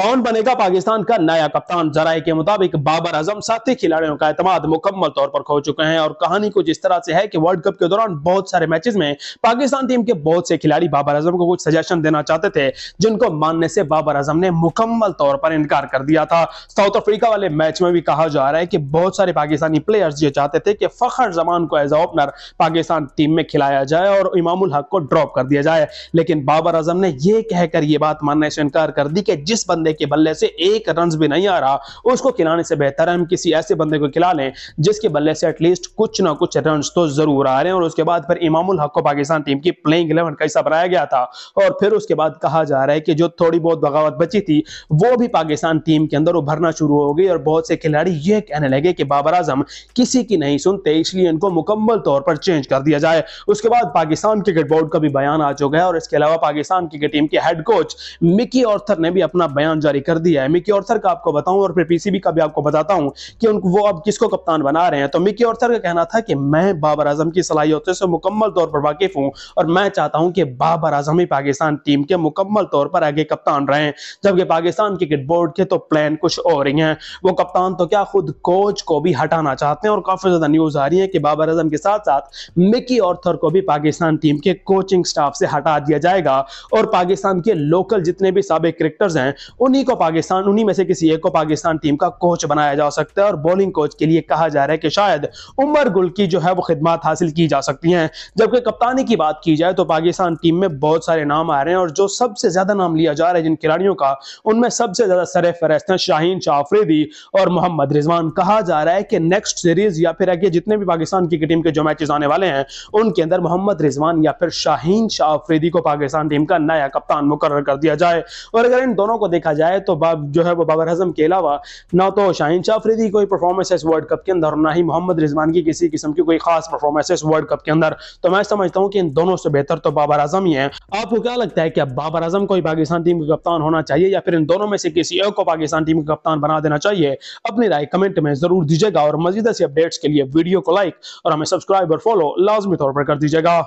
कौन बनेगा पाकिस्तान का नया कप्तान जराये के मुताबिक बाबर आजम साथी खिलाड़ियों का एतमाद मुकम्मल तौर पर खो चुके हैं और कहानी कुछ इस तरह से है कि वर्ल्ड कप के दौरान बहुत सारे मैचेस में पाकिस्तान टीम के बहुत से खिलाड़ी बाबर आजम को कुछ सजेशन देना चाहते थे जिनको मानने से बाबर आजम ने मुकम्मल तौर पर इनकार कर दिया था साउथ अफ्रीका वाले मैच में भी कहा जा रहा है कि बहुत सारे पाकिस्तानी प्लेयर्स ये चाहते थे कि फखर जमान को as a opener Pakistan team में खिलाया जाए और इमामुल हक को ड्रॉप कर दिया जाए लेकिन बाबर आजम ने यह कहकर यह बात मानने से इनकार कर दी कि जिस बंद बंदे के बल्ले से एक रन भी नहीं आ रहा उसको खिलाने से बेहतर है हम किसी ऐसे बंदे को खिला लें जिसके बल्ले से एटलीस्ट कुछ ना कुछ रन तो जरूर आ रहे हैं और उसके बाद फिर इमामुल हक को पाकिस्तान टीम की प्लेइंग इलेवन का हिस्सा बनाया गया था और फिर उसके बाद कहा जा रहा है कि जो थोड़ी बहुत बगावत बची थी वो भी पाकिस्तान टीम के अंदर उभरना शुरू हो गई और बहुत से खिलाड़ी ये कहने लगे कि बाबर आजम किसी की नहीं सुनते इसलिए इनको मुकम्मल तौर पर चेंज कर दिया जाए उसके बाद पाकिस्तान क्रिकेट बोर्ड का भी बयान आ चुका है और इसके अलावा पाकिस्तान क्रिकेट टीम के हेड कोच मिकी ऑर्थर ने भी अपना बयान बयान जारी कर दिया है मिकी ऑर्थर का आपको बताऊं और फिर पीसीबी का भी आपको बताता हूं कि उनको वो अब किसको कप्तान बना रहे हैं तो मिकी ऑर्थर का कहना था कि मैं बाबर आजम की सलाहियतों से मुकम्मल तौर पर वाकिफ हूं और मैं चाहता हूं कि बाबर आजम ही पाकिस्तान टीम के मुकम्मल तौर पर आगे कप्तान रहे जबकि पाकिस्तान क्रिकेट बोर्ड के तो प्लान कुछ और ही है वो कप्तान तो क्या खुद कोच को भी हटाना चाहते हैं और काफी ज्यादा न्यूज आ रही है कि बाबर आजम के साथ साथ मिकी ऑर्थर को भी पाकिस्तान टीम के कोचिंग स्टाफ से हटा दिया जाएगा और पाकिस्तान के लोकल जितने भी सबक क्रिकेटर्स हैं उन्हीं को पाकिस्तान उन्हीं में से किसी एक को पाकिस्तान टीम का कोच बनाया जा सकता है और बॉलिंग कोच के लिए कहा जा रहा है कि शायद उमर गुल की जो है वो खिदमत हासिल की जा सकती हैं जबकि कप्तानी की बात की जाए तो पाकिस्तान टीम में बहुत सारे नाम आ रहे हैं और जो सबसे ज्यादा नाम लिया जा रहा है जिन खिलाड़ियों का उनमें सबसे ज्यादा सर फहरस्त हैं शाहीन शाहफरीदी और मोहम्मद रिजवान कहा जा रहा है कि नेक्स्ट सीरीज या फिर आगे जितने भी पाकिस्तान की टीम के जो मैचेस आने वाले हैं उनके अंदर मोहम्मद रिजवान या फिर शाहीन शाहफरीदी को पाकिस्तान टीम का नया कप्तान मुकर कर दिया जाए और अगर इन दोनों को देखा देखा जाए तो जो है वो बाबर हजम के अलावा ना तो शाहिन शाह अफरीदी कोई परफॉर्मेंस है इस वर्ल्ड कप के अंदर और ना ही मोहम्मद रिजवान की किसी किस्म की कोई खास परफॉर्मेंस है इस वर्ल्ड कप के अंदर तो मैं समझता हूँ कि इन दोनों से बेहतर तो बाबर आजम ही है आपको क्या लगता है कि बाबर आजम को ही पाकिस्तान टीम का कप्तान होना चाहिए या फिर इन दोनों में से किसी एक को पाकिस्तान टीम का कप्तान बना देना चाहिए अपनी राय कमेंट में जरूर दीजिएगा और मजीद ऐसी अपडेट्स के लिए वीडियो को लाइक और हमें सब्सक्राइब और फॉलो लाजमी तौर पर कर दीजिएगा